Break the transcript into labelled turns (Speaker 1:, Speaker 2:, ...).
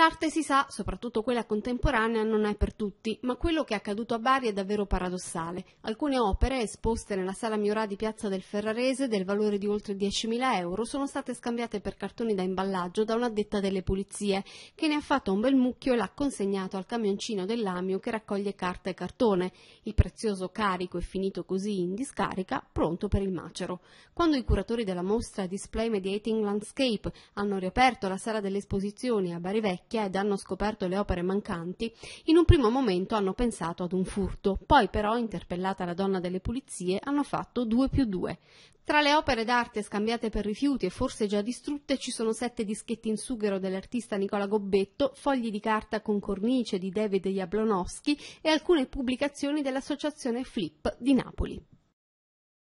Speaker 1: L'arte si sa, soprattutto quella contemporanea, non è per tutti, ma quello che è accaduto a Bari è davvero paradossale. Alcune opere esposte nella sala Miorà di Piazza del Ferrarese del valore di oltre 10.000 euro sono state scambiate per cartoni da imballaggio da un'addetta delle pulizie, che ne ha fatto un bel mucchio e l'ha consegnato al camioncino dell'Amio che raccoglie carta e cartone. Il prezioso carico è finito così in discarica, pronto per il macero. Quando i curatori della mostra Display Mediating Landscape hanno riaperto la sala delle esposizioni a Bari Vecchio, ed hanno scoperto le opere mancanti, in un primo momento hanno pensato ad un furto, poi però, interpellata la donna delle pulizie, hanno fatto due più due. Tra le opere d'arte scambiate per rifiuti e forse già distrutte ci sono sette dischetti in sughero dell'artista Nicola Gobbetto, fogli di carta con cornice di David Jablonowski e alcune pubblicazioni dell'associazione Flip di Napoli.